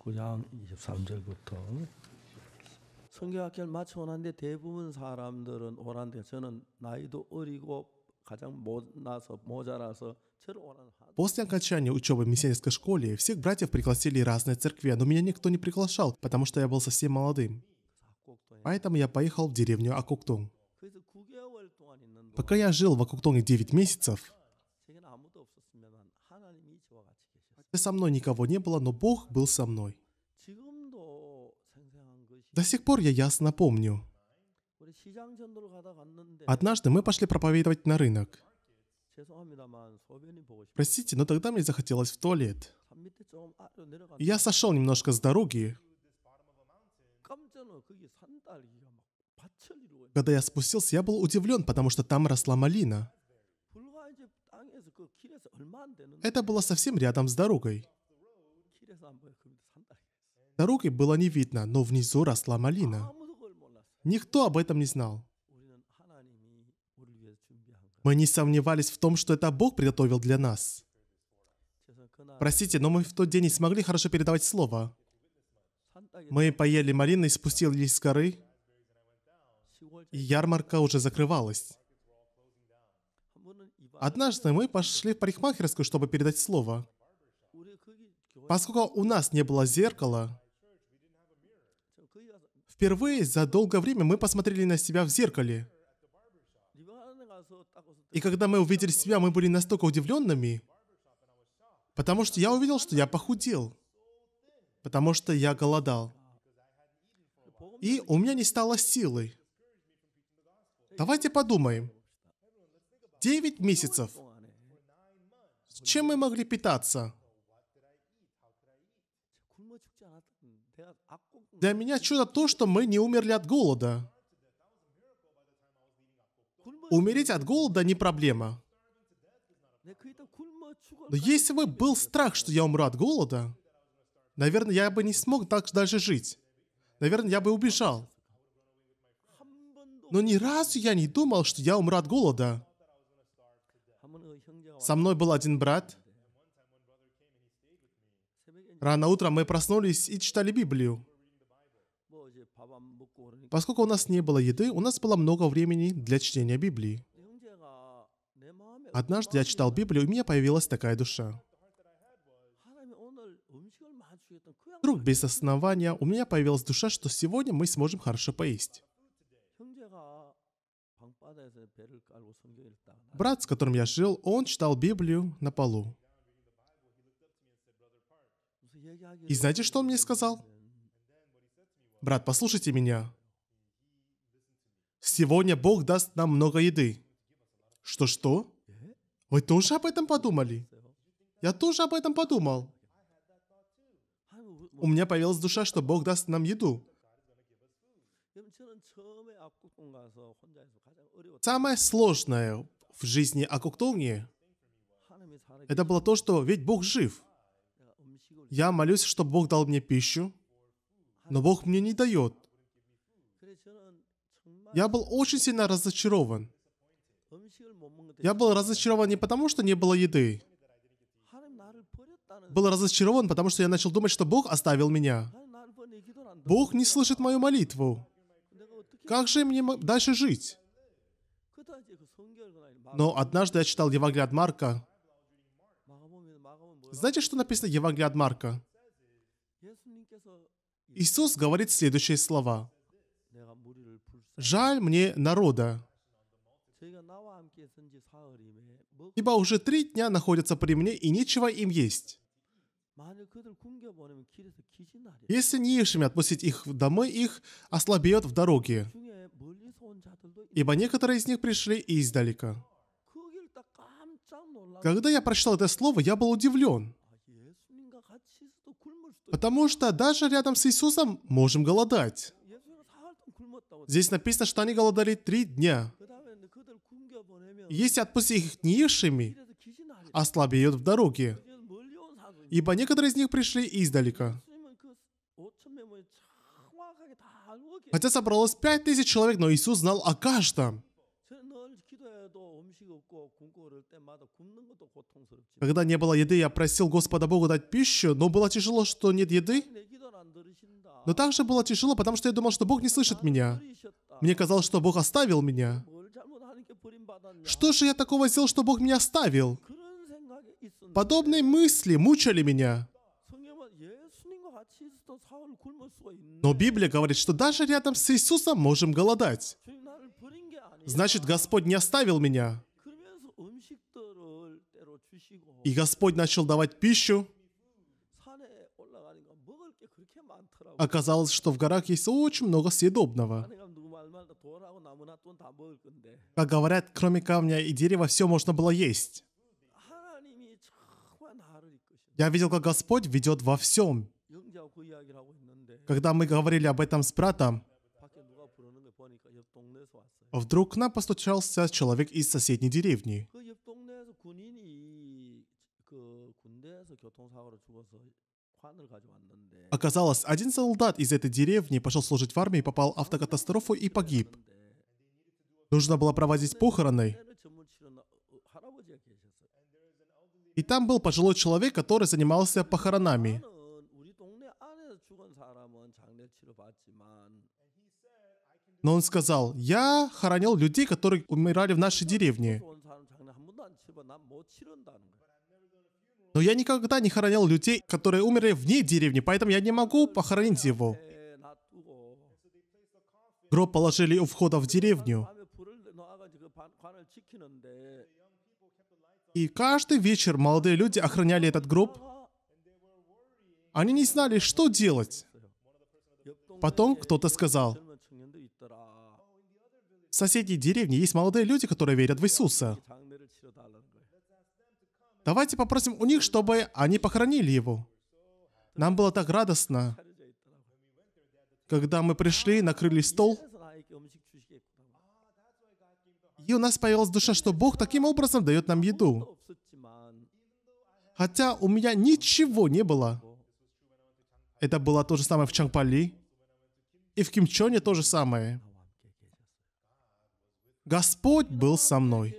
19장 23절부터 성경학교를 마치고 난데 대부분 사람들은 오란데 저는 나이도 어리고 После окончания учебы в миссионерской школе всех братьев пригласили разные церкви, но меня никто не приглашал, потому что я был совсем молодым. Поэтому я поехал в деревню Акуктунг. Пока я жил в Акуктунге 9 месяцев, Со мной никого не было, но Бог был со мной. До сих пор я ясно помню. Однажды мы пошли проповедовать на рынок. Простите, но тогда мне захотелось в туалет. Я сошел немножко с дороги. Когда я спустился, я был удивлен, потому что там росла малина. Это было совсем рядом с дорогой. Дороги было не видно, но внизу росла малина. Никто об этом не знал. Мы не сомневались в том, что это Бог приготовил для нас. Простите, но мы в тот день не смогли хорошо передавать слово. Мы поели малины и спустились с горы, и ярмарка уже закрывалась. Однажды мы пошли в парикмахерскую, чтобы передать слово. Поскольку у нас не было зеркала, впервые за долгое время мы посмотрели на себя в зеркале. И когда мы увидели себя, мы были настолько удивленными, потому что я увидел, что я похудел, потому что я голодал. И у меня не стало силы. Давайте подумаем. 9 месяцев. Чем мы могли питаться? Для меня чудо то, что мы не умерли от голода. Умереть от голода не проблема. Но если бы был страх, что я умру от голода, наверное, я бы не смог так даже жить. Наверное, я бы убежал. Но ни разу я не думал, что я умру от голода. Со мной был один брат. Рано утром мы проснулись и читали Библию. Поскольку у нас не было еды, у нас было много времени для чтения Библии. Однажды я читал Библию, и у меня появилась такая душа. Вдруг без основания у меня появилась душа, что сегодня мы сможем хорошо поесть. Брат, с которым я жил, он читал Библию на полу. И знаете, что он мне сказал? Брат, послушайте меня. Сегодня Бог даст нам много еды. Что-что? Вы тоже об этом подумали? Я тоже об этом подумал. У меня появилась душа, что Бог даст нам еду. Самое сложное в жизни Акуктунги это было то, что ведь Бог жив. Я молюсь, чтобы Бог дал мне пищу, но Бог мне не дает. Я был очень сильно разочарован. Я был разочарован не потому, что не было еды. Был разочарован, потому что я начал думать, что Бог оставил меня. Бог не слышит мою молитву. Как же мне дальше жить? Но однажды я читал Евангелие от Марка. Знаете, что написано в Евангелии от Марка? Иисус говорит следующие слова. «Жаль мне народа, ибо уже три дня находятся при мне, и нечего им есть. Если неевшими отпустить их домы их ослабеют в дороге, ибо некоторые из них пришли издалека. Когда я прочитал это слово, я был удивлен. Потому что даже рядом с Иисусом можем голодать. Здесь написано, что они голодали три дня. Если отпустить их неевшими, ослабеют в дороге ибо некоторые из них пришли издалека. Хотя собралось пять тысяч человек, но Иисус знал о каждом. Когда не было еды, я просил Господа Бога дать пищу, но было тяжело, что нет еды. Но также было тяжело, потому что я думал, что Бог не слышит меня. Мне казалось, что Бог оставил меня. Что же я такого сделал, что Бог меня оставил? Подобные мысли мучали меня. Но Библия говорит, что даже рядом с Иисусом можем голодать. Значит, Господь не оставил меня. И Господь начал давать пищу. Оказалось, что в горах есть очень много съедобного. Как говорят, кроме камня и дерева все можно было есть. Я видел, как Господь ведет во всем. Когда мы говорили об этом с братом, вдруг к нам постучался человек из соседней деревни. Оказалось, один солдат из этой деревни пошел служить в армии, попал в автокатастрофу и погиб. Нужно было проводить похороны. И там был пожилой человек, который занимался похоронами. Но он сказал, я хоронил людей, которые умирали в нашей деревне. Но я никогда не хоронил людей, которые умерли вне деревни, поэтому я не могу похоронить его. Гроб положили у входа в деревню. И каждый вечер молодые люди охраняли этот гроб. Они не знали, что делать. Потом кто-то сказал, в соседней деревне есть молодые люди, которые верят в Иисуса. Давайте попросим у них, чтобы они похоронили его. Нам было так радостно. Когда мы пришли, накрыли стол, и у нас появилась душа, что Бог таким образом дает нам еду. Хотя у меня ничего не было. Это было то же самое в Чангпали. И в Кимчоне то же самое. Господь был со мной.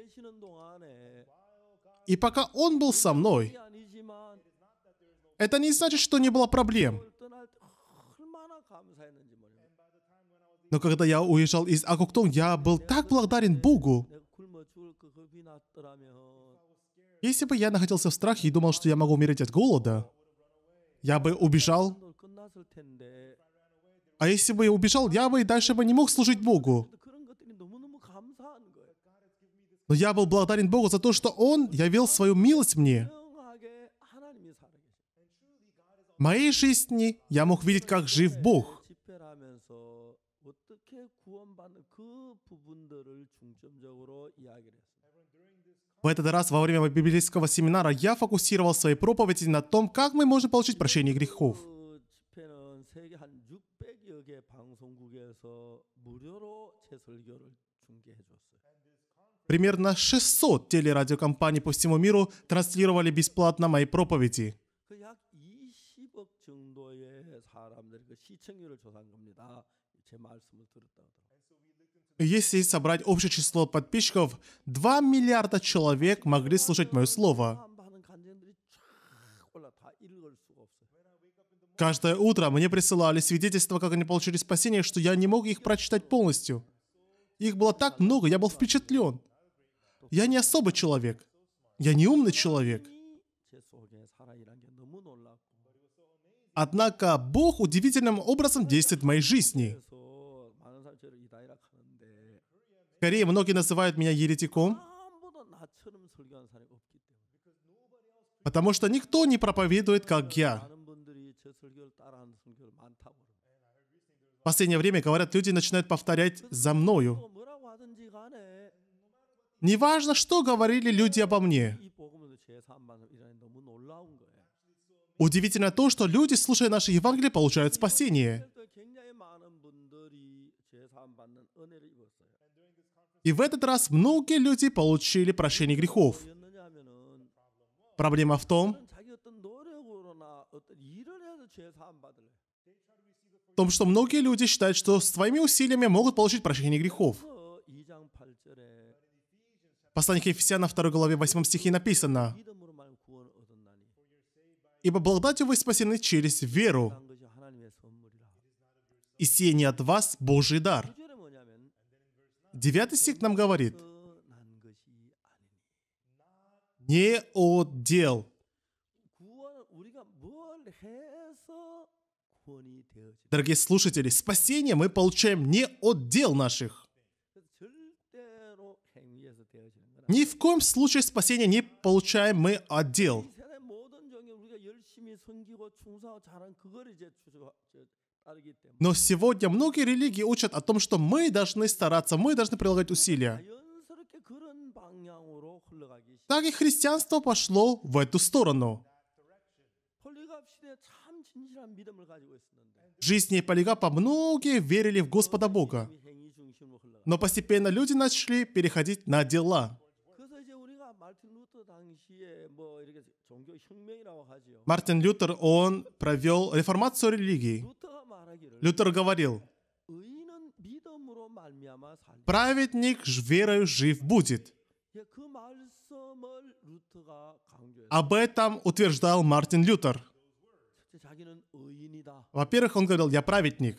И пока Он был со мной, это не значит, что не было проблем. Но когда я уезжал из Акуктон, я был так благодарен Богу. Если бы я находился в страхе и думал, что я могу умереть от голода, я бы убежал. А если бы я убежал, я бы и дальше бы не мог служить Богу. Но я был благодарен Богу за то, что Он явил свою милость мне. В моей жизни я мог видеть, как жив Бог. В этот раз во время библейского семинара я фокусировал свои проповеди на том, как мы можем получить прощение грехов. Примерно 600 телерадиокомпаний по всему миру транслировали бесплатно мои проповеди. Если собрать общее число подписчиков, 2 миллиарда человек могли слушать мое слово. Каждое утро мне присылали свидетельства, как они получили спасение, что я не мог их прочитать полностью. Их было так много, я был впечатлен. Я не особый человек. Я не умный человек. Однако Бог удивительным образом действует в моей жизни. Корее многие называют меня еретиком, потому что никто не проповедует, как я. В последнее время, говорят, люди начинают повторять за мною. Неважно, что говорили люди обо мне. Удивительно то, что люди, слушая наше Евангелие, получают спасение. И в этот раз многие люди получили прощение грехов. Проблема в том, в том, что многие люди считают, что своими усилиями могут получить прощение грехов. Послание к Ефесянам 2 главе 8 стихе написано, «Ибо благодатью вы спасены через веру, и сие не от вас Божий дар». Девятый стих нам говорит, не от дел. Дорогие слушатели, спасение мы получаем не от дел наших. Ни в коем случае спасения не получаем мы от дел. Но сегодня многие религии учат о том, что мы должны стараться, мы должны прилагать усилия. Так и христианство пошло в эту сторону. В жизни Полигапа многие верили в Господа Бога. Но постепенно люди начали переходить на дела. Мартин Лютер, он провел реформацию религии. Лютер говорил, «Праведник верою жив будет». Об этом утверждал Мартин Лютер. Во-первых, он говорил, я праведник.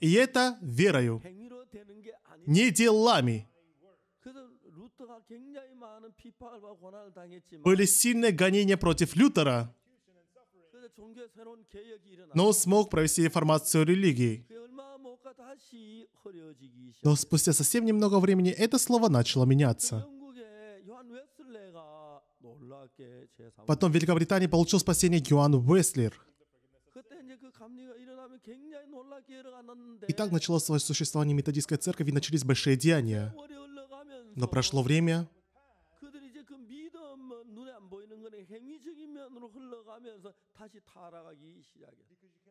И это верою, не делами. Были сильные гонения против Лютера, но смог провести реформацию религии. Но спустя совсем немного времени это слово начало меняться. Потом в Великобритании получил спасение Юан Уэслер. И так началось свое существование методистской церкви и начались большие деяния. Но прошло время,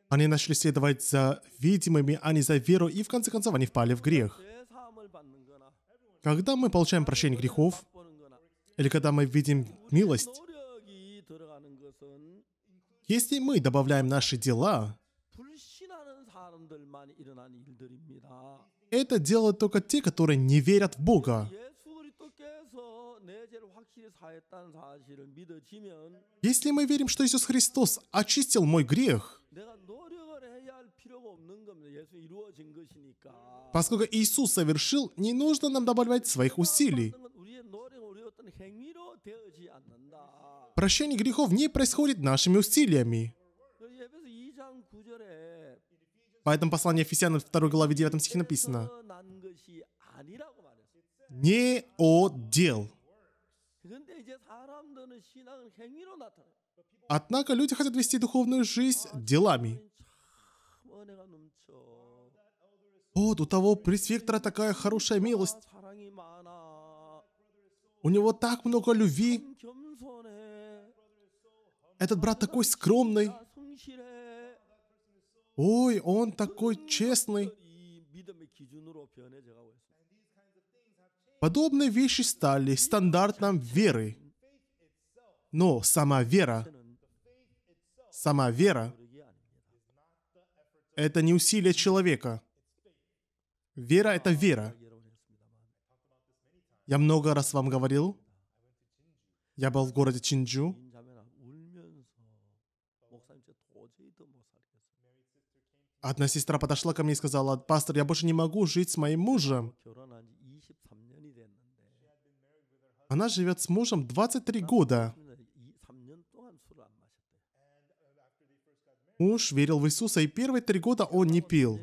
Они начали следовать за видимыми, а не за веру, и в конце концов они впали в грех. Когда мы получаем прощение грехов, или когда мы видим милость, если мы добавляем наши дела, это делают только те, которые не верят в Бога. Если мы верим, что Иисус Христос очистил мой грех, поскольку Иисус совершил, не нужно нам добавлять своих усилий. Прощение грехов не происходит нашими усилиями. Поэтому послание Ефесянам 2 главе 9 стихе написано. Не от дел. Однако люди хотят вести духовную жизнь делами. Вот у того пресвектора такая хорошая милость. У него так много любви. Этот брат такой скромный. Ой, он такой честный. Подобные вещи стали стандартом веры. Но сама вера, сама вера, это не усилие человека. Вера — это вера. Я много раз вам говорил, я был в городе Чинджу, Одна сестра подошла ко мне и сказала, «Пастор, я больше не могу жить с моим мужем». Она живет с мужем 23 года. Муж верил в Иисуса, и первые три года он не пил.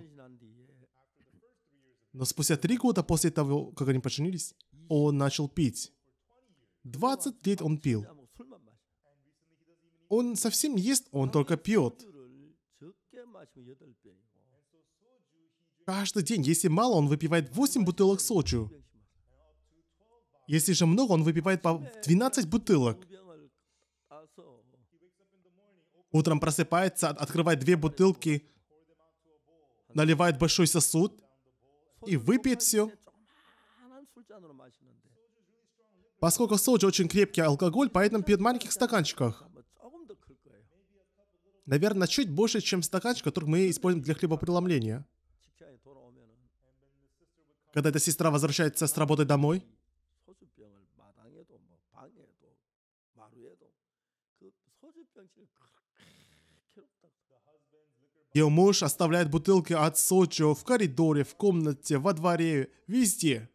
Но спустя три года после того, как они поженились, он начал пить. 20 лет он пил. Он совсем ест, он только пьет. Каждый день, если мало, он выпивает 8 бутылок соджу. Если же много, он выпивает по 12 бутылок. Утром просыпается, открывает две бутылки, наливает большой сосуд и выпьет все. Поскольку соджи очень крепкий алкоголь, поэтому пьет в маленьких стаканчиках. Наверное, чуть больше, чем стаканчик, который мы используем для хлебопреломления. Когда эта сестра возвращается с работы домой, Ее муж оставляет бутылки от Сочо в коридоре, в комнате, во дворе, везде.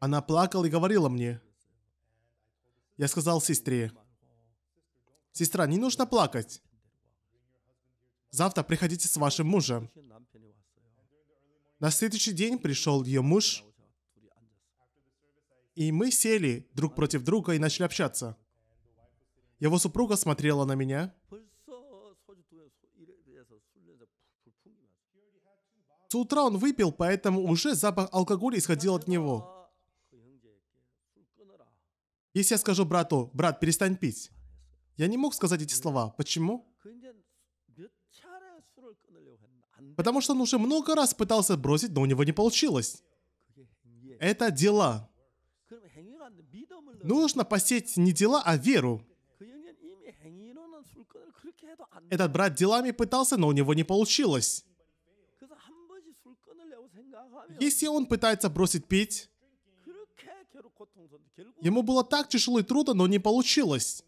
Она плакала и говорила мне. Я сказал сестре. Сестра, не нужно плакать. Завтра приходите с вашим мужем. На следующий день пришел ее муж. И мы сели друг против друга и начали общаться. Его супруга смотрела на меня. С утра он выпил, поэтому уже запах алкоголя исходил от него. Если я скажу брату, брат, перестань пить, я не мог сказать эти слова. Почему? Потому что он уже много раз пытался бросить, но у него не получилось. Это дела. Нужно посеять не дела, а веру. Этот брат делами пытался, но у него не получилось. Если он пытается бросить пить, ему было так тяжело и трудно, но не получилось.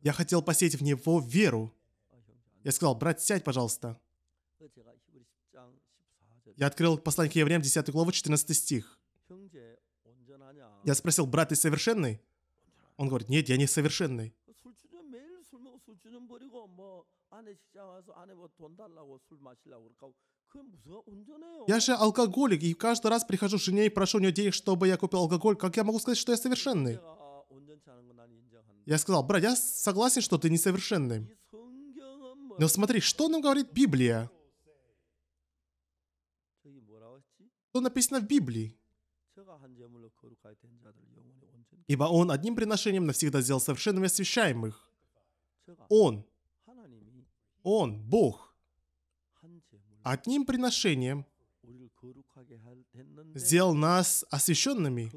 Я хотел посеять в него веру. Я сказал, брат, сядь, пожалуйста. Я открыл послание к евреям, 10 глава, 14 стих. Я спросил, брат, ты совершенный? Он говорит, нет, я не совершенный. 좀 버리고 뭐 아내 직장 와서 아내 뭐 달라고 술 마시려고 그러고 그건 Я же алкоголик, и каждый раз прихожу к жене и прошу у нее денег, чтобы я купил алкоголь. Как я могу сказать, что я совершенный? Я сказал, брат, я согласен, что ты несовершенный. Но смотри, что нам говорит Библия? Что написано в Библии? Ибо он одним приношением навсегда сделал совершенными освящаемых. Он, Он, Бог, одним приношением сделал нас освященными.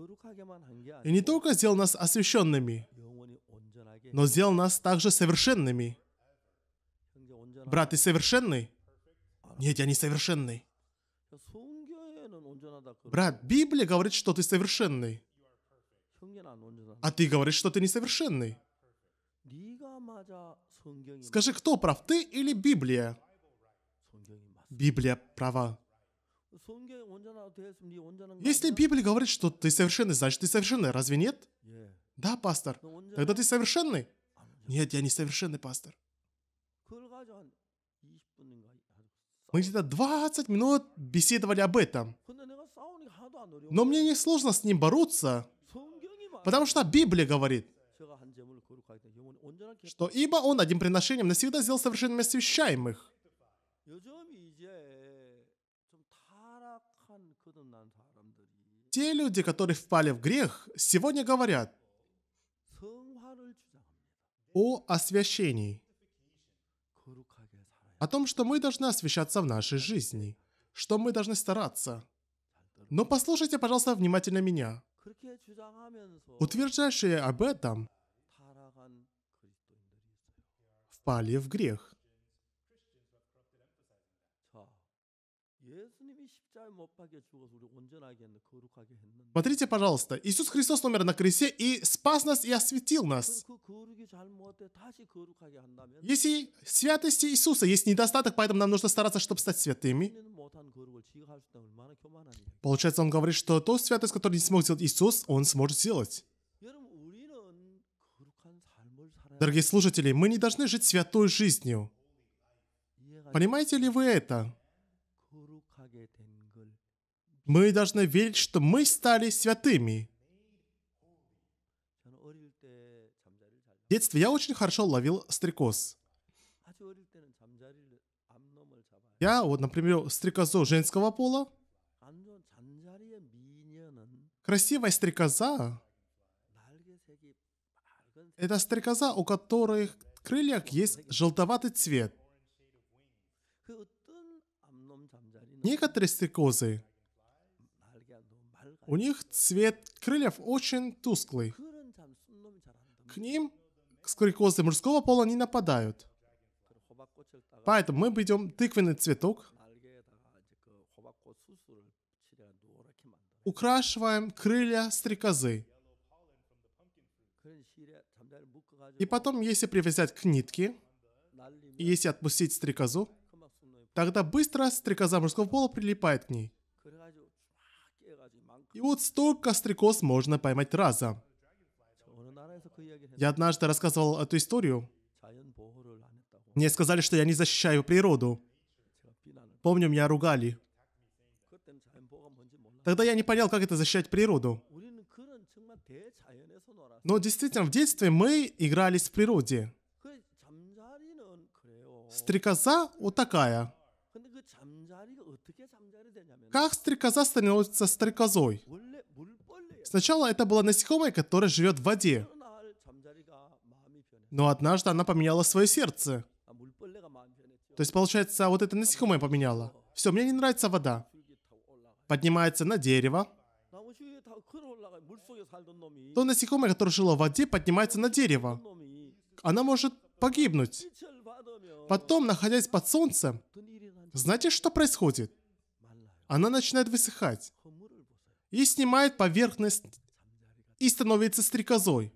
И не только сделал нас освященными, но сделал нас также совершенными. Брат, ты совершенный? Нет, я не совершенный. Брат, Библия говорит, что ты совершенный. А ты говоришь, что ты несовершенный. Скажи, кто прав, ты или Библия? Библия права. Если Библия говорит, что ты совершенный, значит ты совершенный, разве нет? Да, пастор. Тогда ты совершенный? А, ну, нет, я не совершенный, пастор. Мы где-то 20 минут беседовали об этом. Но мне не сложно с ним бороться, потому что Библия говорит, что ибо он одним приношением навсегда сделал совершенно освящаемых. Те люди, которые впали в грех, сегодня говорят о освящении, о том, что мы должны освящаться в нашей жизни, что мы должны стараться. Но послушайте, пожалуйста, внимательно меня. Утверждающие об этом – впали в грех. Смотрите, пожалуйста, Иисус Христос умер на кресте и спас нас и осветил нас. Если святости Иисуса есть недостаток, поэтому нам нужно стараться, чтобы стать святыми. Получается, он говорит, что ту святость, которую не смог сделать Иисус, он сможет сделать. Дорогие слушатели, мы не должны жить святой жизнью. Понимаете ли вы это? Мы должны верить, что мы стали святыми. В детстве я очень хорошо ловил стрекоз. Я, вот, например, стрекозу женского пола. Красивая стрекоза это стрекоза, у которых крыльях есть желтоватый цвет. Некоторые стрекозы, у них цвет крыльев очень тусклый. К ним стрекозы мужского пола не нападают. Поэтому мы берем тыквенный цветок, украшиваем крылья стрекозы. И потом, если привязать к нитке, если отпустить стрекозу, тогда быстро стрекоза мужского пола прилипает к ней. И вот столько стрекоз можно поймать раза. Я однажды рассказывал эту историю. Мне сказали, что я не защищаю природу. Помню, меня ругали. Тогда я не понял, как это защищать природу. Но действительно, в детстве мы игрались в природе. Стрекоза вот такая. Как стрекоза становится стрекозой? Сначала это была насекомое, которое живет в воде. Но однажды она поменяла свое сердце. То есть, получается, вот это насекомое поменяло. Все, мне не нравится вода. Поднимается на дерево. То насекомое, которое жило в воде, поднимается на дерево. Она может погибнуть. Потом, находясь под солнцем, знаете, что происходит? Она начинает высыхать и снимает поверхность и становится стрекозой.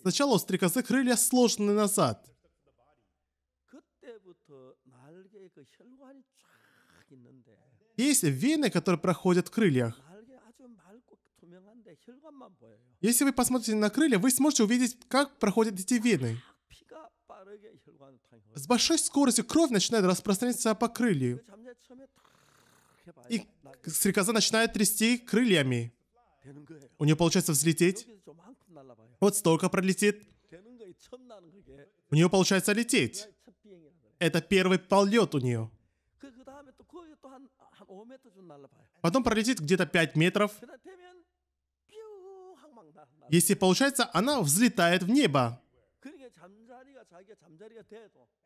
Сначала у стрекозы крылья сложены назад есть вены, которые проходят в крыльях. Если вы посмотрите на крылья, вы сможете увидеть, как проходят эти вены. С большой скоростью кровь начинает распространяться по крылью. И стрекоза начинает трясти крыльями. У нее получается взлететь. Вот столько пролетит. У нее получается лететь. Это первый полет у нее. Потом пролетит где-то 5 метров. Если получается, она взлетает в небо.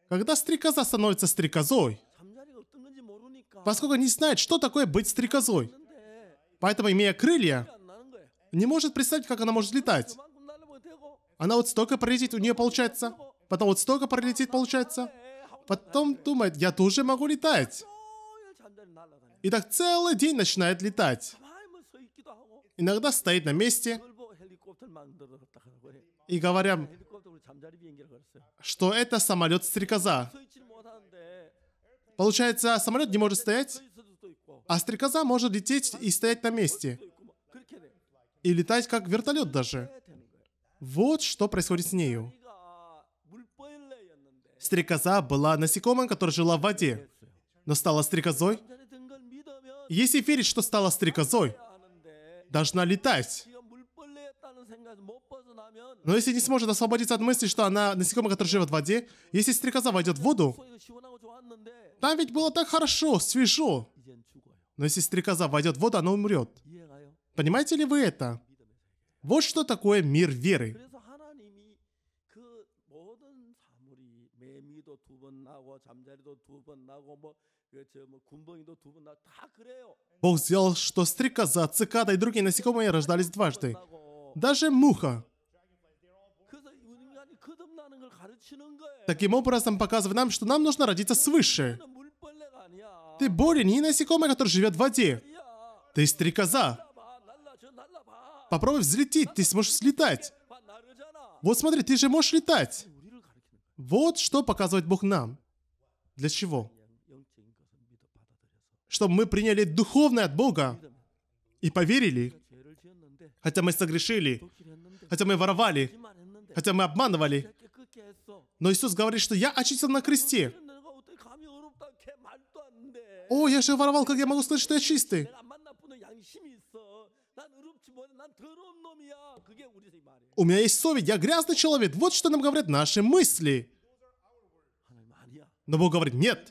Когда стрекоза становится стрекозой, поскольку не знает, что такое быть стрекозой, поэтому, имея крылья, не может представить, как она может летать. Она вот столько пролетит, у нее получается. Потом вот столько пролетит, получается. Потом думает, я тоже могу летать и так целый день начинает летать. Иногда стоит на месте, и говорят, что это самолет стрекоза. Получается, самолет не может стоять, а стрекоза может лететь и стоять на месте. И летать как вертолет даже. Вот что происходит с нею. Стрекоза была насекомым, которая жила в воде, но стала стрекозой, если верить, что стала стрекозой, должна летать. Но если не сможет освободиться от мысли, что она насекомое, которое живет в воде, если стрекоза войдет в воду, там ведь было так хорошо, свежо. Но если стрекоза войдет в воду, она умрет. Понимаете ли вы это? Вот что такое мир веры. Бог сделал, что стрекоза, цикада и другие насекомые рождались дважды. Даже муха. Таким образом, показывает нам, что нам нужно родиться свыше. Ты более не насекомое, которое живет в воде. Ты стрекоза. Попробуй взлететь, ты сможешь взлетать. Вот смотри, ты же можешь летать. Вот что показывает Бог нам. Для чего? чтобы мы приняли духовное от Бога и поверили, хотя мы согрешили, хотя мы воровали, хотя мы обманывали. Но Иисус говорит, что я очистил на кресте. О, я же воровал, как я могу сказать, что я чистый? У меня есть совесть, я грязный человек. Вот что нам говорят наши мысли. Но Бог говорит, нет,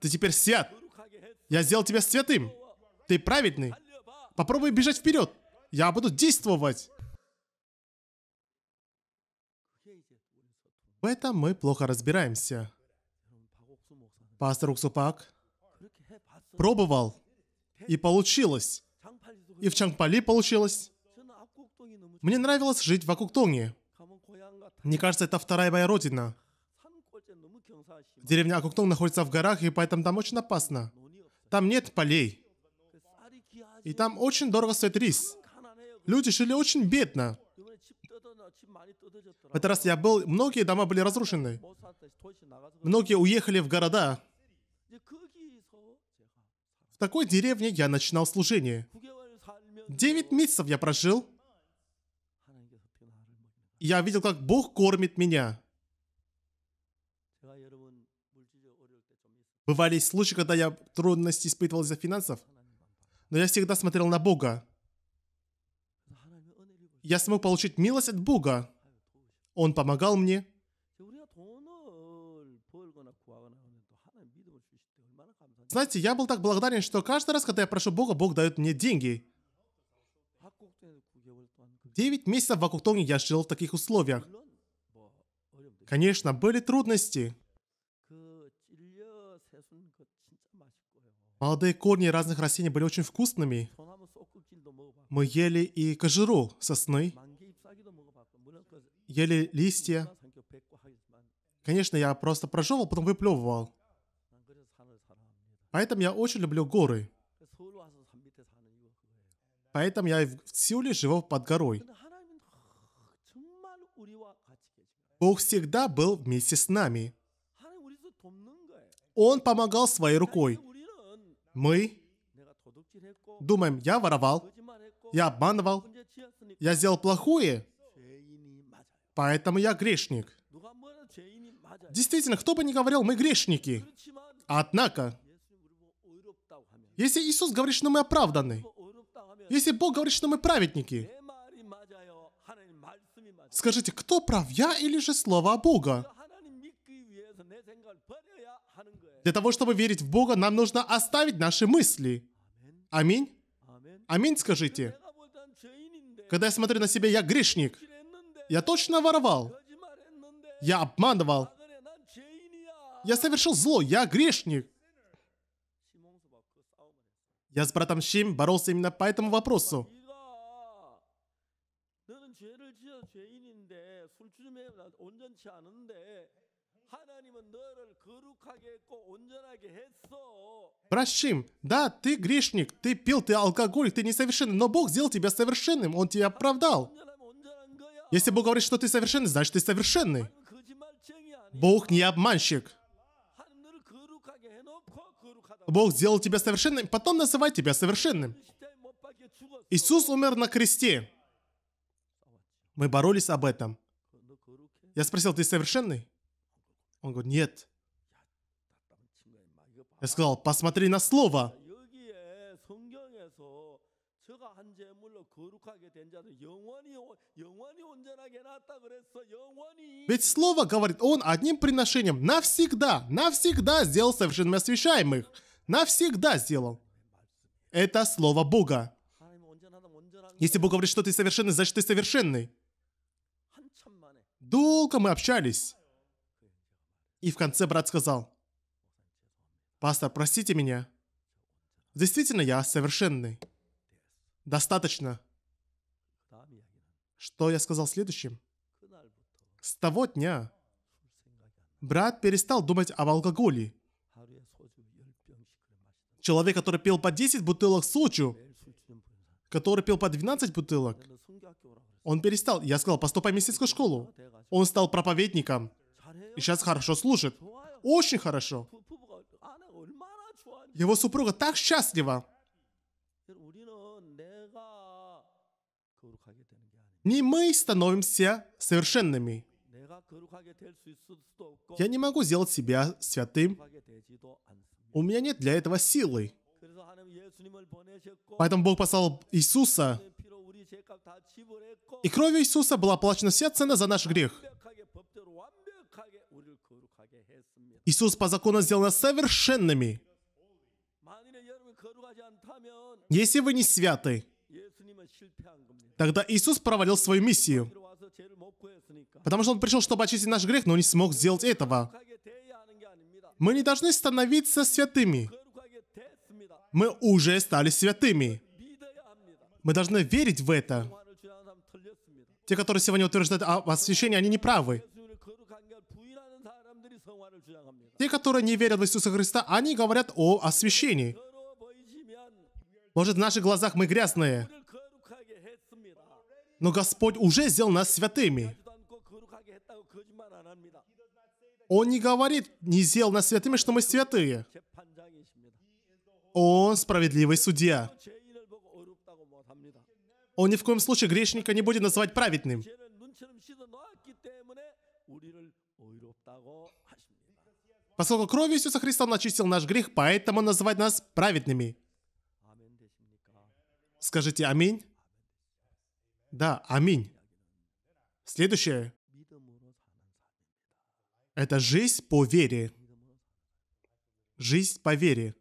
ты теперь сядь. Я сделал тебя святым. Ты праведный. Попробуй бежать вперед. Я буду действовать. В этом мы плохо разбираемся. Пастор Уксупак пробовал, и получилось. И в Чангпали получилось. Мне нравилось жить в Акуктоне. Мне кажется, это вторая моя родина. Деревня Акуктон находится в горах, и поэтому там очень опасно. Там нет полей. И там очень дорого стоит рис. Люди жили очень бедно. В этот раз я был, многие дома были разрушены. Многие уехали в города. В такой деревне я начинал служение. Девять месяцев я прожил. Я видел, как Бог кормит меня. Бывали случаи, когда я трудности испытывал из-за финансов, но я всегда смотрел на Бога. Я смог получить милость от Бога. Он помогал мне. Знаете, я был так благодарен, что каждый раз, когда я прошу Бога, Бог дает мне деньги. Девять месяцев в Акуктоне я жил в таких условиях. Конечно, были трудности. Молодые корни разных растений были очень вкусными. Мы ели и кожуру сосны, ели листья. Конечно, я просто прожевывал, потом выплевывал. Поэтому я очень люблю горы. Поэтому я в Сеуле живу под горой. Бог всегда был вместе с нами. Он помогал своей рукой. Мы думаем, я воровал, я обманывал, я сделал плохое, поэтому я грешник. Действительно, кто бы ни говорил, мы грешники. Однако, если Иисус говорит, что мы оправданы, если Бог говорит, что мы праведники, скажите, кто прав, я или же слово Бога? Для того, чтобы верить в Бога, нам нужно оставить наши мысли. Аминь. Аминь, скажите. Когда я смотрю на себя, я грешник. Я точно воровал. Я обманывал. Я совершил зло, я грешник. Я с братом Шим боролся именно по этому вопросу. Прощим. Да, ты грешник, ты пил, ты алкоголь, ты несовершенный, но Бог сделал тебя совершенным, Он тебя оправдал. Если Бог говорит, что ты совершенный, значит ты совершенный. Бог не обманщик. Бог сделал тебя совершенным, потом называй тебя совершенным. Иисус умер на кресте. Мы боролись об этом. Я спросил, ты совершенный? Он говорит, нет. Я сказал, посмотри на слово. Ведь слово говорит, он одним приношением навсегда, навсегда сделал совершенно освящаемых. Навсегда сделал. Это слово Бога. Если Бог говорит, что ты совершенный, значит ты совершенный. Долго мы общались. И в конце брат сказал, «Пастор, простите меня. Действительно, я совершенный. Достаточно». Что я сказал следующим? С того дня брат перестал думать об алкоголе. Человек, который пил по 10 бутылок сучу, который пил по 12 бутылок, он перестал. Я сказал, поступай в мистическую школу. Он стал проповедником и сейчас хорошо служит. Очень хорошо. Его супруга так счастлива. Не мы становимся совершенными. Я не могу сделать себя святым. У меня нет для этого силы. Поэтому Бог послал Иисуса, и кровью Иисуса была оплачена вся цена за наш грех. Иисус по закону сделал нас совершенными. Если вы не святы, тогда Иисус провалил свою миссию. Потому что Он пришел, чтобы очистить наш грех, но не смог сделать этого. Мы не должны становиться святыми. Мы уже стали святыми. Мы должны верить в это. Те, которые сегодня утверждают о освящении, они не правы. Те, которые не верят в Иисуса Христа, они говорят о освящении. Может, в наших глазах мы грязные, но Господь уже сделал нас святыми. Он не говорит, не сделал нас святыми, что мы святые. Он справедливый судья. Он ни в коем случае грешника не будет называть праведным. Поскольку кровью Иисуса Христа Он очистил наш грех, поэтому называть нас праведными. Скажите «Аминь». Да, «Аминь». Следующее. Это жизнь по вере. Жизнь по вере.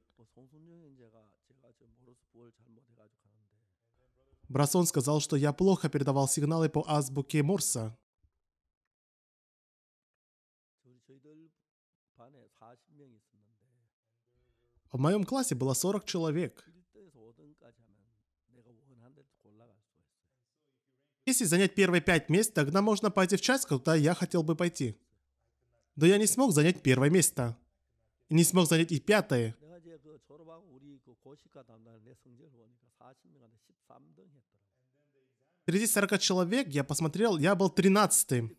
Брасон сказал, что я плохо передавал сигналы по азбуке Морса. В моем классе было 40 человек. Если занять первые пять мест, тогда можно пойти в час, куда я хотел бы пойти. Но я не смог занять первое место. И не смог занять и пятое. Среди 40 человек я посмотрел, я был 13-м.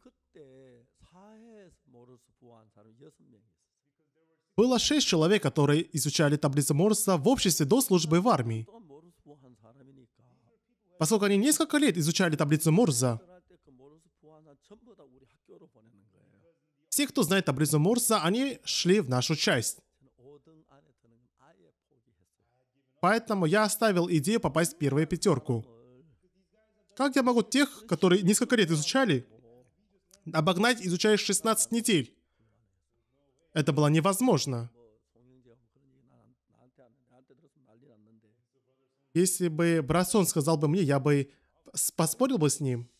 Было 6 человек, которые изучали таблицу Морса в обществе до службы в армии. Поскольку они несколько лет изучали таблицу Морса, все, кто знает таблицу Морса, они шли в нашу часть. Поэтому я оставил идею попасть в первую пятерку. Как я могу тех, которые несколько лет изучали, обогнать, изучая 16 недель? Это было невозможно. Если бы Брасон сказал бы мне, я бы поспорил бы с ним.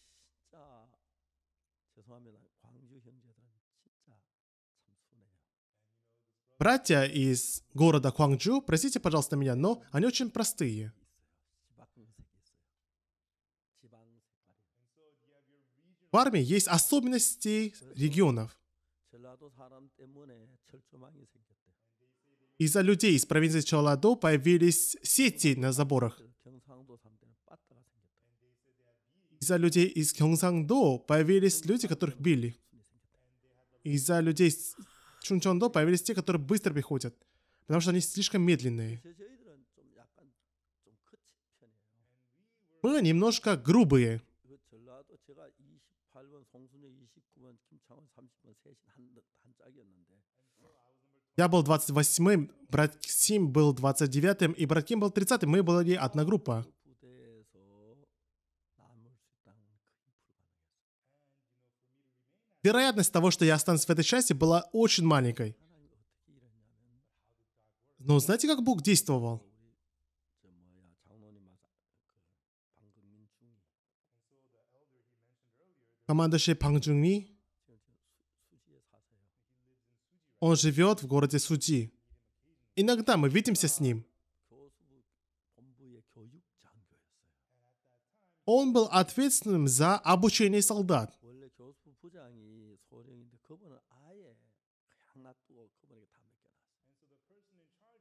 Братья из города Хуангчжу, простите, пожалуйста, меня, но они очень простые. В армии есть особенности регионов. Из-за людей из провинции Чолладо появились сети на заборах. Из-за людей из Кёнгсангдо появились люди, которых били. Из-за людей шунчондо появились те, которые быстро приходят, потому что они слишком медленные. Мы немножко грубые. Я был 28-м, брат Сим был 29-м, и брат Ким был 30-м. Мы были одна группа. вероятность того, что я останусь в этой части, была очень маленькой. Но ну, знаете, как Бог действовал? Командующий Панг Джунми, он живет в городе Суди. Иногда мы видимся с ним. Он был ответственным за обучение солдат.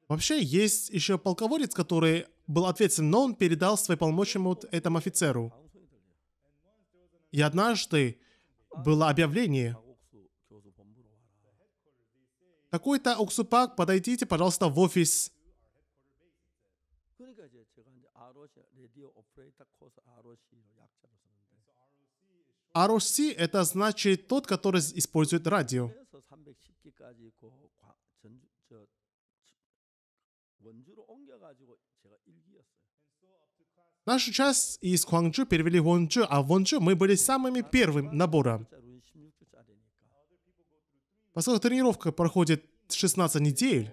Вообще, есть еще полководец, который был ответственен, но он передал свои полномочия вот этому офицеру. И однажды было объявление. Такой-то Оксупак, подойдите, пожалуйста, в офис. ROC — это значит тот, который использует радио. Нашу часть из Кванджу перевели в Вончу, а в Вончу мы были самыми первым набором. Поскольку тренировка проходит 16 недель,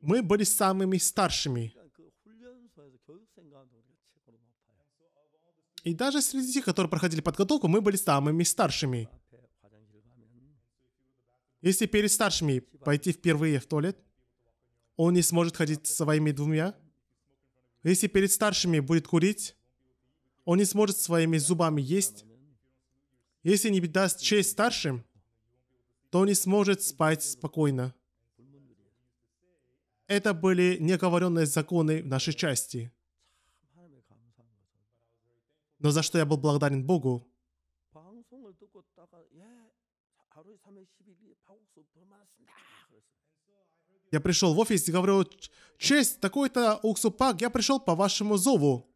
мы были самыми старшими. И даже среди тех, которые проходили подготовку, мы были самыми старшими. Если перед старшими пойти впервые в туалет, он не сможет ходить со своими двумя. Если перед старшими будет курить, он не сможет своими зубами есть. Если не даст честь старшим, то он не сможет спать спокойно. Это были неоговоренные законы в нашей части. Но за что я был благодарен Богу? Я пришел в офис и говорю, честь, такой-то Уксупак, я пришел по вашему зову.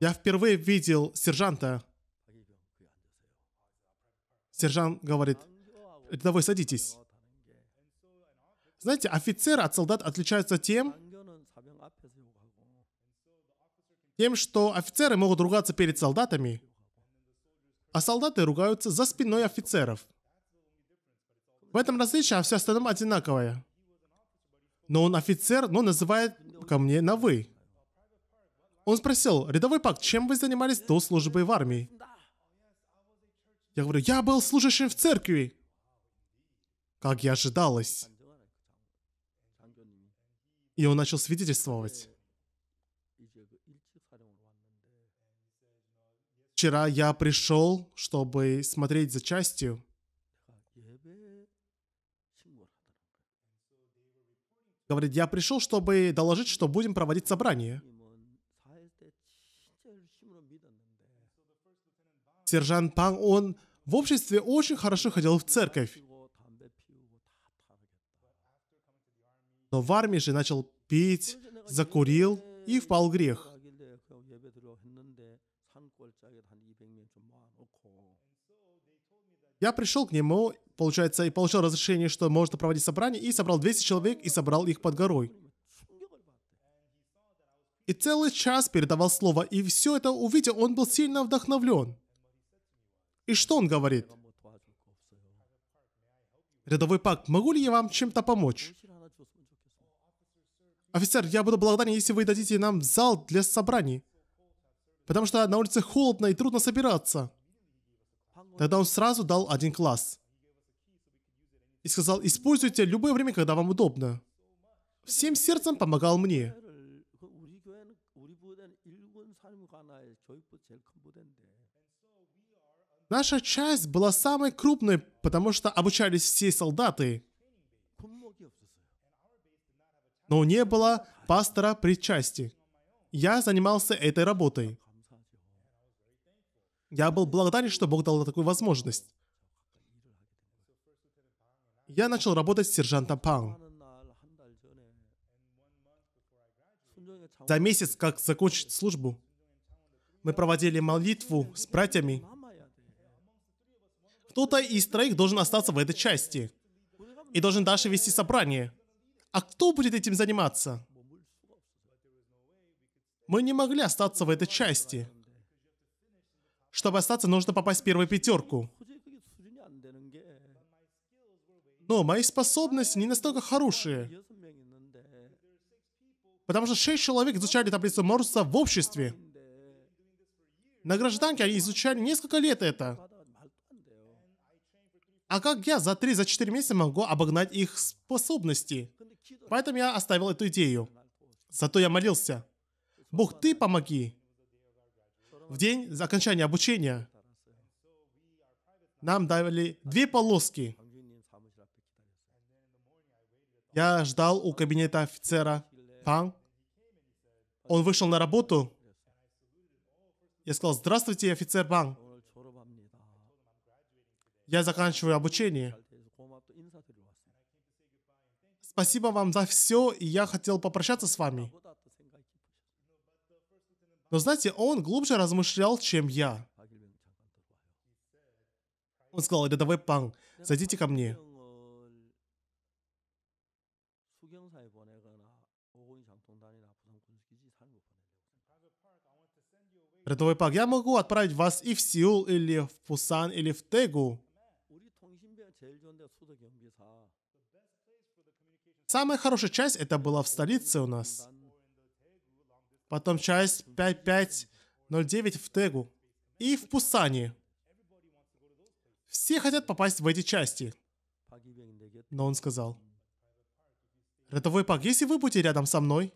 Я впервые видел сержанта. Сержант говорит, рядовой, садитесь. Знаете, офицеры от солдат отличается тем, тем, что офицеры могут ругаться перед солдатами, а солдаты ругаются за спиной офицеров. В этом различие, а все остальное одинаковое. Но он офицер, но называет ко мне на «вы». Он спросил, «Рядовой Пак, чем вы занимались до службы в армии?» Я говорю, «Я был служащим в церкви!» Как и ожидалось. И он начал свидетельствовать. Вчера я пришел, чтобы смотреть за частью. Говорит, я пришел, чтобы доложить, что будем проводить собрание. Сержант Пан, он в обществе очень хорошо ходил в церковь. Но в армии же начал пить, закурил и впал в грех. Я пришел к нему, получается, и получил разрешение, что можно проводить собрание, и собрал 200 человек и собрал их под горой. И целый час передавал слово, и все это увидел, он был сильно вдохновлен. И что он говорит? Рядовой Пак, могу ли я вам чем-то помочь? Офицер, я буду благодарен, если вы дадите нам зал для собраний. Потому что на улице холодно и трудно собираться. Тогда он сразу дал один класс. И сказал, используйте любое время, когда вам удобно. Всем сердцем помогал мне. Наша часть была самой крупной, потому что обучались все солдаты. Но не было пастора при части. Я занимался этой работой. Я был благодарен, что Бог дал такую возможность. Я начал работать с сержантом Паун. За месяц, как закончить службу, мы проводили молитву с братьями. Кто-то из троих должен остаться в этой части и должен дальше вести собрание. А кто будет этим заниматься? Мы не могли остаться в этой части. Чтобы остаться, нужно попасть в первую пятерку. Но мои способности не настолько хорошие. Потому что шесть человек изучали таблицу Морса в обществе. На гражданке они изучали несколько лет это. А как я за три, за четыре месяца могу обогнать их способности? Поэтому я оставил эту идею. Зато я молился. Бог, ты помоги в день окончания обучения нам давали две полоски. Я ждал у кабинета офицера Пан. Он вышел на работу. Я сказал, здравствуйте, офицер Пан. Я заканчиваю обучение. Спасибо вам за все, и я хотел попрощаться с вами. Но знаете, он глубже размышлял, чем я. Он сказал, рядовой пан, зайдите ко мне. Рядовой пан, я могу отправить вас и в Сеул, или в Пусан, или в Тегу. Самая хорошая часть это была в столице у нас потом часть 5509 в Тегу и в Пусане. Все хотят попасть в эти части. Но он сказал, «Рядовой Пак, если вы будете рядом со мной,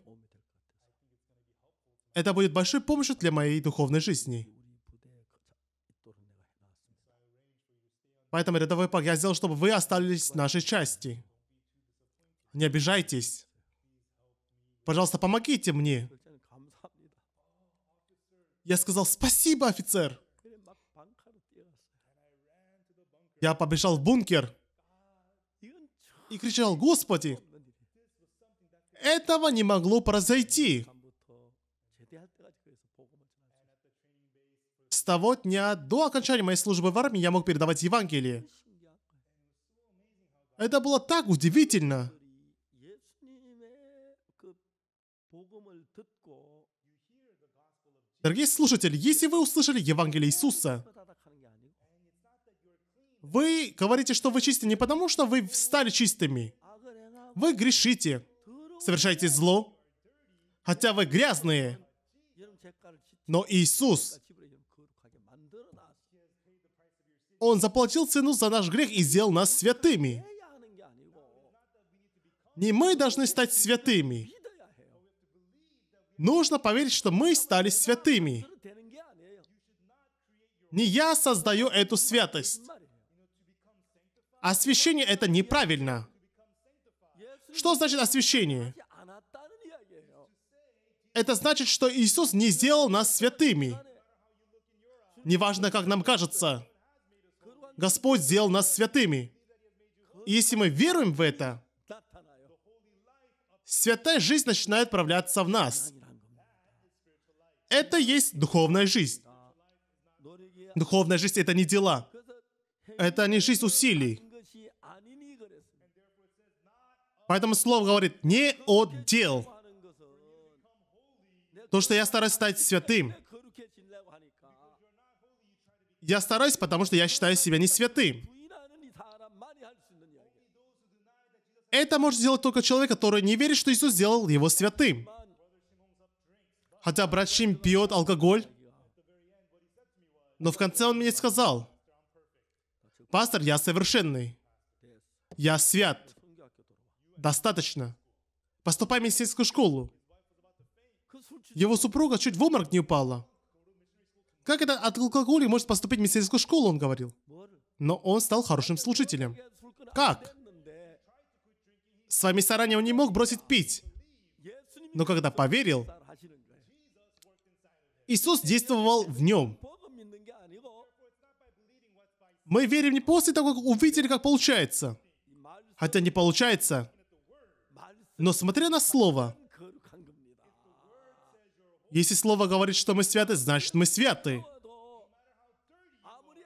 это будет большой помощью для моей духовной жизни». Поэтому, рядовой Пак, я сделал, чтобы вы остались в нашей части. Не обижайтесь. Пожалуйста, помогите мне. Я сказал «Спасибо, офицер!» Я побежал в бункер и кричал «Господи!» Этого не могло произойти. С того дня до окончания моей службы в армии я мог передавать Евангелие. Это было так удивительно. Дорогие слушатели, если вы услышали Евангелие Иисуса, вы говорите, что вы чисты не потому, что вы стали чистыми. Вы грешите, совершаете зло, хотя вы грязные. Но Иисус, Он заплатил цену за наш грех и сделал нас святыми. Не мы должны стать святыми. Нужно поверить, что мы стали святыми. Не я создаю эту святость. Освящение это неправильно. Что значит освящение? Это значит, что Иисус не сделал нас святыми. Неважно, как нам кажется. Господь сделал нас святыми. И если мы веруем в это, святая жизнь начинает проявляться в нас. Это есть духовная жизнь. Духовная жизнь — это не дела. Это не жизнь усилий. Поэтому слово говорит «не от дел». То, что я стараюсь стать святым. Я стараюсь, потому что я считаю себя не святым. Это может сделать только человек, который не верит, что Иисус сделал его святым. Хотя брат Шим пьет алкоголь. Но в конце он мне сказал, «Пастор, я совершенный. Я свят. Достаточно. Поступай в миссийскую школу». Его супруга чуть в обморок не упала. Как это от алкоголя может поступить в миссийскую школу, он говорил. Но он стал хорошим слушателем. Как? С вами он не мог бросить пить. Но когда поверил, Иисус действовал в нем. Мы верим не после того, как увидели, как получается. Хотя не получается. Но смотря на Слово, если Слово говорит, что мы святы, значит мы святы.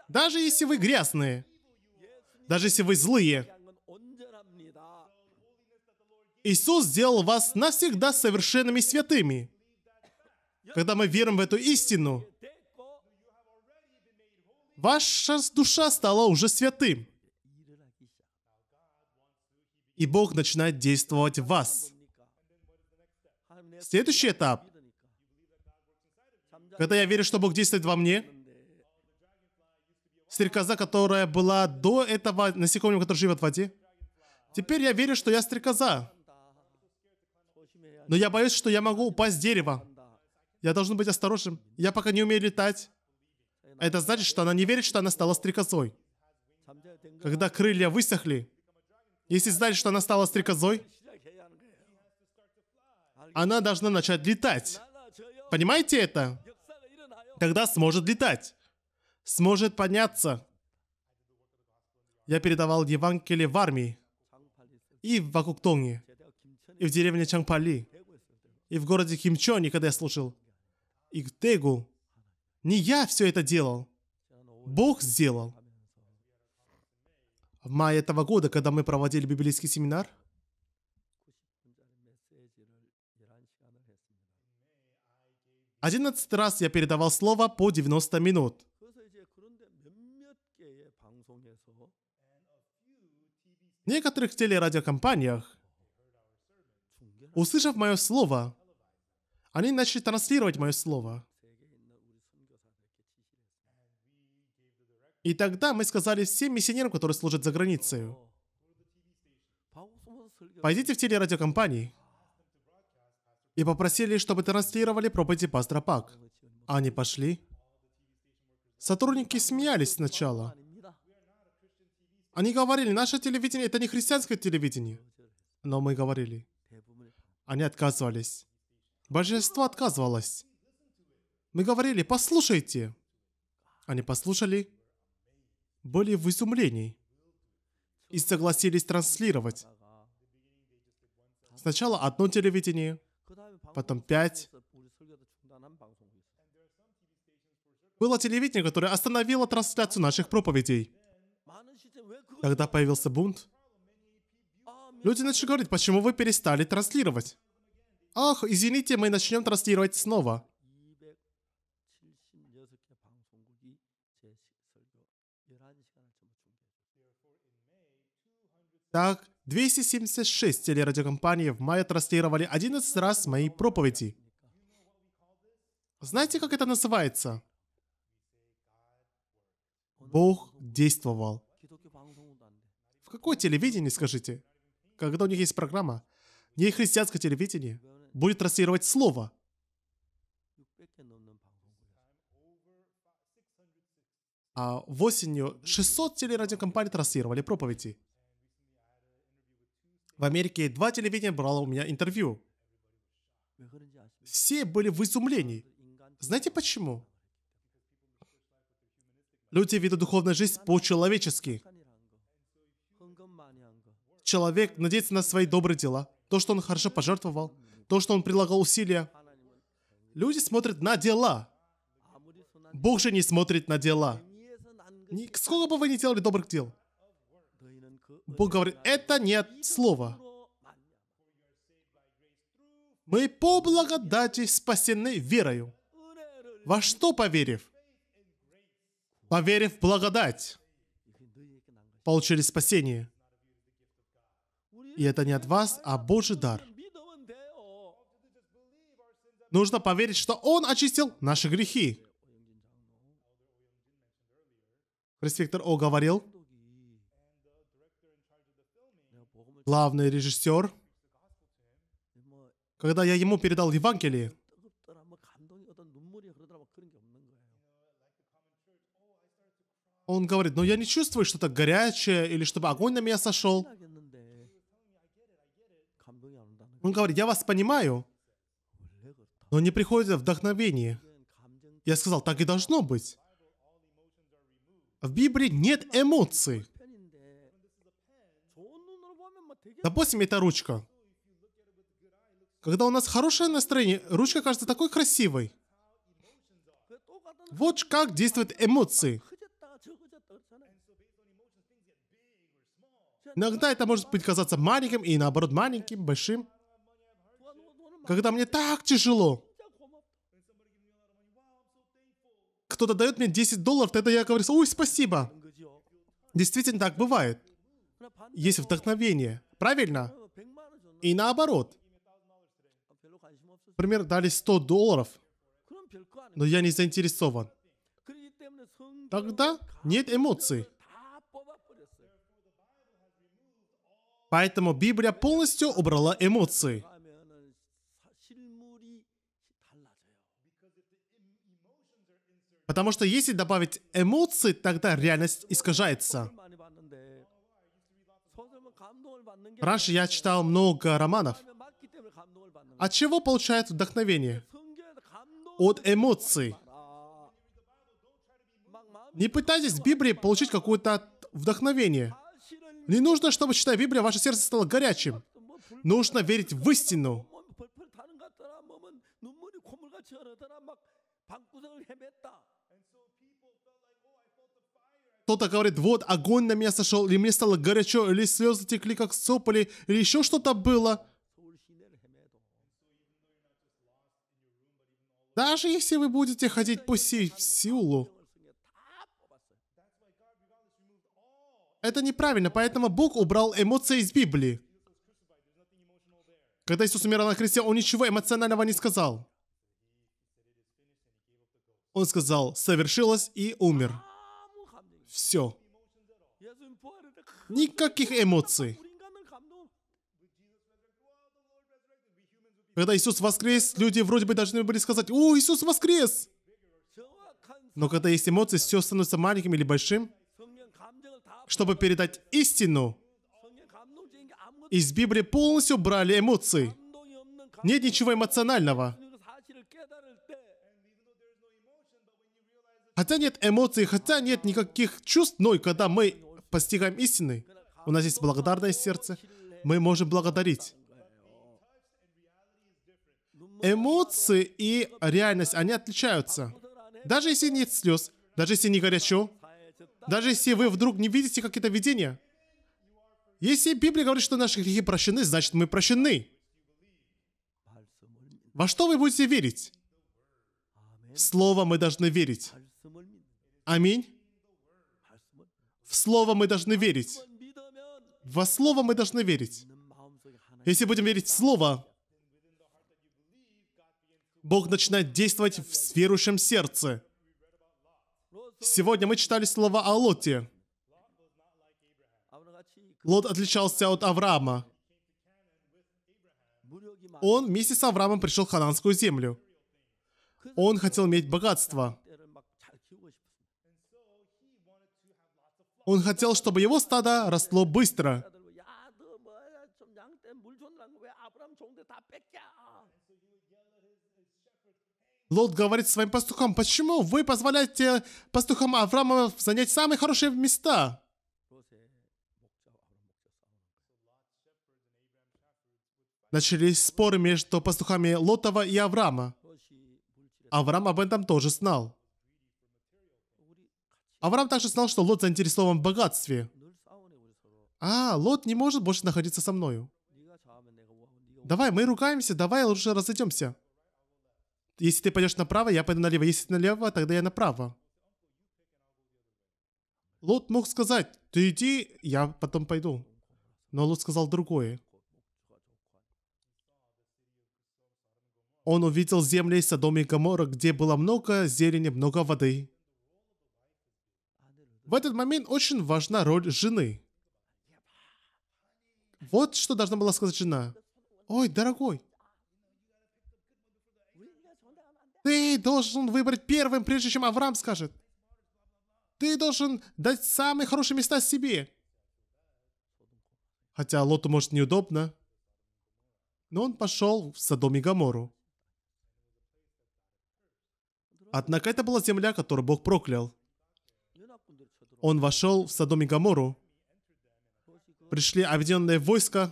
Даже если вы грязные, даже если вы злые, Иисус сделал вас навсегда совершенными святыми когда мы верим в эту истину, ваша душа стала уже святым. И Бог начинает действовать в вас. Следующий этап. Когда я верю, что Бог действует во мне, стрекоза, которая была до этого насекомым, который живет в воде, теперь я верю, что я стрекоза. Но я боюсь, что я могу упасть с дерева. Я должен быть осторожным. Я пока не умею летать. Это значит, что она не верит, что она стала стрекозой. Когда крылья высохли, если знать, что она стала стрекозой, она должна начать летать. Понимаете это? Тогда сможет летать. Сможет подняться. Я передавал Евангелие в армии. И в Акуктоне. И в деревне Чангпали. И в городе Химчоне, когда я слушал и к Тегу. Не я все это делал. Бог сделал. В мае этого года, когда мы проводили библейский семинар, Одиннадцать раз я передавал слово по 90 минут. В некоторых телерадиокомпаниях, услышав мое слово, они начали транслировать мое слово. И тогда мы сказали всем миссионерам, которые служат за границей, пойдите в телерадиокомпании и попросили, чтобы транслировали проповеди пастора Пак. Они пошли. Сотрудники смеялись сначала. Они говорили, наше телевидение это не христианское телевидение. Но мы говорили. Они отказывались. Божество отказывалось. Мы говорили, послушайте. Они послушали, были в изумлении и согласились транслировать. Сначала одно телевидение, потом пять. Было телевидение, которое остановило трансляцию наших проповедей. Тогда появился бунт. Люди начали говорить, почему вы перестали транслировать? Ах, извините, мы начнем транслировать снова. Так, 276 телерадиокомпаний в мае транслировали 11 раз мои проповеди. Знаете, как это называется? Бог действовал. В какое телевидение, скажите? Когда у них есть программа? Не христианское телевидение будет трассировать слово. А осенью 600 телерадиокомпаний трассировали проповеди. В Америке два телевидения брало у меня интервью. Все были в изумлении. Знаете почему? Люди ведут духовную жизнь по-человечески. Человек надеется на свои добрые дела, то, что он хорошо пожертвовал, то, что он прилагал усилия. Люди смотрят на дела. Бог же не смотрит на дела. Сколько бы вы ни делали добрых дел, Бог говорит, это нет слова. Мы по благодати спасены верою. Во что поверив? Поверив в благодать, получили спасение. И это не от вас, а Божий дар. Нужно поверить, что Он очистил наши грехи. Пресвитер О говорил, главный режиссер, когда я ему передал Евангелие, он говорит, "Но «Ну, я не чувствую что-то горячее или чтобы огонь на меня сошел. Он говорит, я вас понимаю но не приходит вдохновение. Я сказал, так и должно быть. В Библии нет эмоций. Допустим, это ручка. Когда у нас хорошее настроение, ручка кажется такой красивой. Вот как действуют эмоции. Иногда это может быть казаться маленьким, и наоборот маленьким, большим когда мне так тяжело. Кто-то дает мне 10 долларов, тогда я говорю, ой, спасибо. Действительно так бывает. Есть вдохновение. Правильно? И наоборот. Например, дали 100 долларов, но я не заинтересован. Тогда нет эмоций. Поэтому Библия полностью убрала эмоции. Потому что если добавить эмоции, тогда реальность искажается. Раньше я читал много романов. От чего получают вдохновение? От эмоций. Не пытайтесь в Библии получить какое-то вдохновение. Не нужно, чтобы, читая Библию, ваше сердце стало горячим. Нужно верить в истину кто-то говорит, вот огонь на меня сошел, или мне стало горячо, или слезы текли как сопли, или еще что-то было. Даже если вы будете ходить по силу, это неправильно, поэтому Бог убрал эмоции из Библии. Когда Иисус умер на кресте, Он ничего эмоционального не сказал. Он сказал «совершилось» и умер. Все. Никаких эмоций. Когда Иисус воскрес, люди вроде бы должны были сказать, «О, Иисус воскрес!» Но когда есть эмоции, все становится маленьким или большим. Чтобы передать истину, из Библии полностью брали эмоции. Нет ничего эмоционального. хотя нет эмоций, хотя нет никаких чувств, но и когда мы постигаем истины, у нас есть благодарное сердце, мы можем благодарить. Эмоции и реальность, они отличаются. Даже если нет слез, даже если не горячо, даже если вы вдруг не видите какие-то видения. Если Библия говорит, что наши грехи прощены, значит мы прощены. Во что вы будете верить? слово мы должны верить. Аминь. В Слово мы должны верить. Во Слово мы должны верить. Если будем верить в Слово, Бог начинает действовать в верующем сердце. Сегодня мы читали слова о Лоте. Лот отличался от Авраама. Он вместе с Авраамом пришел в Хананскую землю. Он хотел иметь богатство. Он хотел, чтобы его стадо росло быстро. Лот говорит своим пастухам, почему вы позволяете пастухам Авраама занять самые хорошие места? Начались споры между пастухами Лотова и Авраама. Авраам об этом тоже знал. Авраам также знал, что Лот заинтересован в богатстве. А, Лот не может больше находиться со мною. Давай, мы ругаемся, давай лучше разойдемся. Если ты пойдешь направо, я пойду налево. Если ты налево, тогда я направо. Лот мог сказать, ты иди, я потом пойду. Но Лот сказал другое. Он увидел земли Содом и Гамора, где было много зелени, много воды. В этот момент очень важна роль жены. Вот что должна была сказать жена. Ой, дорогой, ты должен выбрать первым, прежде чем Авраам скажет. Ты должен дать самые хорошие места себе. Хотя Лоту, может, неудобно. Но он пошел в Содом и Гамору. Однако это была земля, которую Бог проклял он вошел в садом и Гамору. Пришли объединенные войска,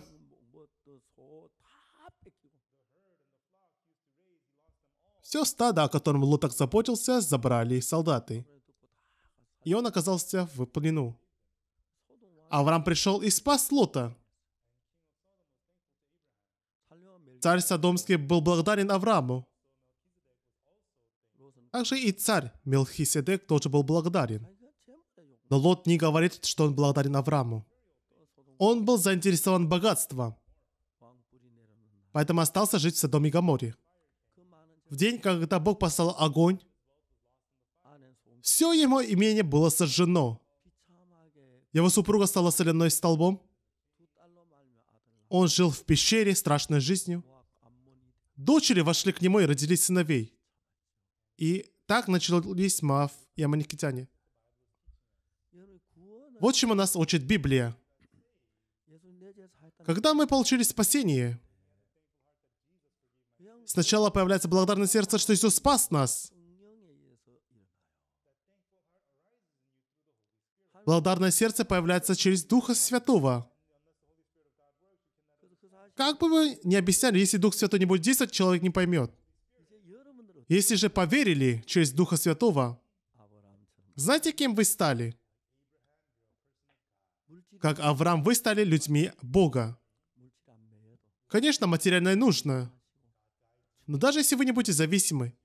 Все стадо, о котором Лот так заботился, забрали солдаты. И он оказался в плену. Авраам пришел и спас Лота. Царь садомский был благодарен Аврааму. Также и царь Мелхиседек тоже был благодарен. Но Лот не говорит, что он благодарен Аврааму. Он был заинтересован богатством, поэтому остался жить в Содоме и Гаморе. В день, когда Бог послал огонь, все его имение было сожжено. Его супруга стала соляной столбом. Он жил в пещере страшной жизнью. Дочери вошли к нему и родили сыновей. И так начались Маав и Аманикитяне. Вот чему нас учит Библия. Когда мы получили спасение, сначала появляется благодарное сердце, что Иисус спас нас. Благодарное сердце появляется через Духа Святого. Как бы мы ни объясняли, если Дух Святой не будет действовать, человек не поймет. Если же поверили через Духа Святого, знаете, кем вы стали? как Авраам, вы стали людьми Бога. Конечно, материальное нужно. Но даже если вы не будете зависимы,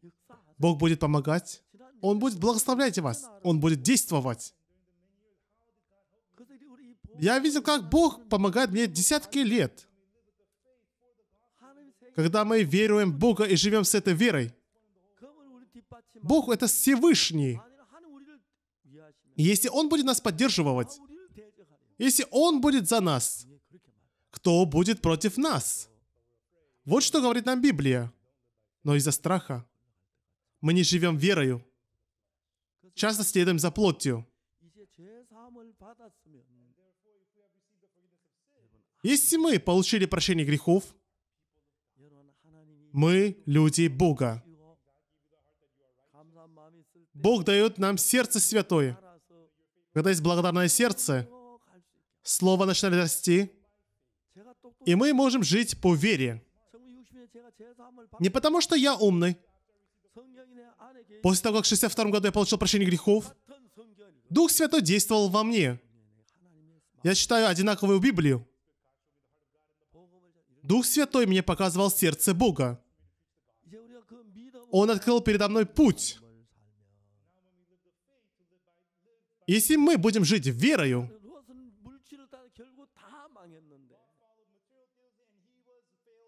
Бог будет помогать. Он будет благословлять вас. Он будет действовать. Я видел, как Бог помогает мне десятки лет. Когда мы веруем в Бога и живем с этой верой. Бог — это Всевышний. И если Он будет нас поддерживать, если Он будет за нас, кто будет против нас? Вот что говорит нам Библия. Но из-за страха мы не живем верою. Часто следуем за плотью. Если мы получили прощение грехов, мы люди Бога. Бог дает нам сердце святое. Когда есть благодарное сердце, Слово начинает расти. И мы можем жить по вере. Не потому, что я умный. После того, как в 62 году я получил прощение грехов, Дух Святой действовал во мне. Я читаю одинаковую Библию. Дух Святой мне показывал сердце Бога. Он открыл передо мной путь. Если мы будем жить верою,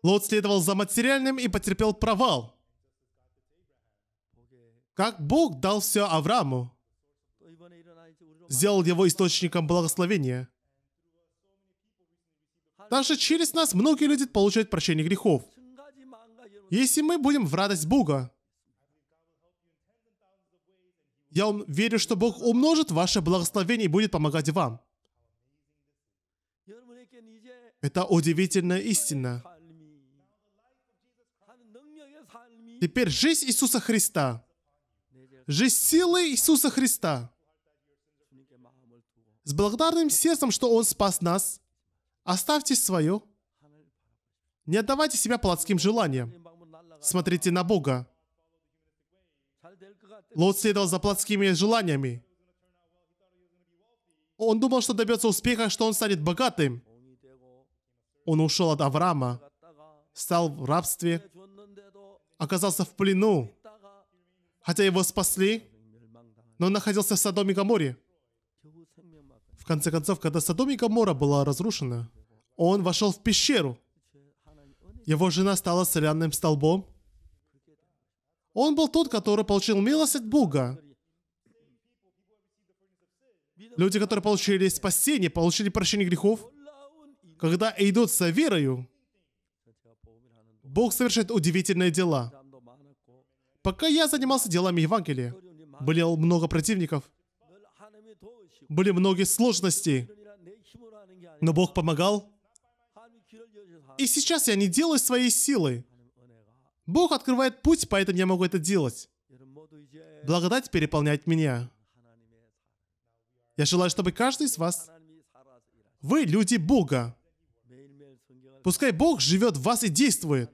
Лот следовал за материальным и потерпел провал. Как Бог дал все Аврааму, сделал его источником благословения. Даже через нас многие люди получают прощение грехов. Если мы будем в радость Бога, я верю, что Бог умножит ваше благословение и будет помогать вам. Это удивительная истина. Теперь жизнь Иисуса Христа. Жизнь силы Иисуса Христа. С благодарным сердцем, что Он спас нас, оставьте свое. Не отдавайте себя плотским желаниям. Смотрите на Бога. Лот следовал за плотскими желаниями. Он думал, что добьется успеха, что он станет богатым. Он ушел от Авраама, стал в рабстве, оказался в плену, хотя его спасли, но он находился в Содоме и Гаморе. В конце концов, когда Содом и Гамора была разрушена, он вошел в пещеру. Его жена стала соляным столбом. Он был тот, который получил милость от Бога. Люди, которые получили спасение, получили прощение грехов, когда идут за верою, Бог совершает удивительные дела. Пока я занимался делами Евангелия, были много противников, были многие сложности, но Бог помогал. И сейчас я не делаю своей силой. Бог открывает путь, поэтому я могу это делать. Благодать переполняет меня. Я желаю, чтобы каждый из вас... Вы люди Бога. Пускай Бог живет в вас и действует.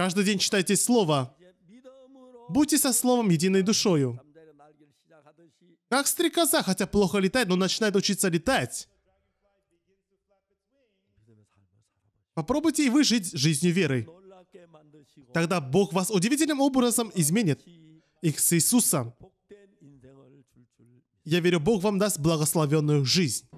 Каждый день читайте слово. Будьте со словом единой душою. Как стрекоза, хотя плохо летает, но начинает учиться летать. Попробуйте и вы жить жизнью веры. Тогда Бог вас удивительным образом изменит. их с Иисусом. Я верю, Бог вам даст благословенную жизнь.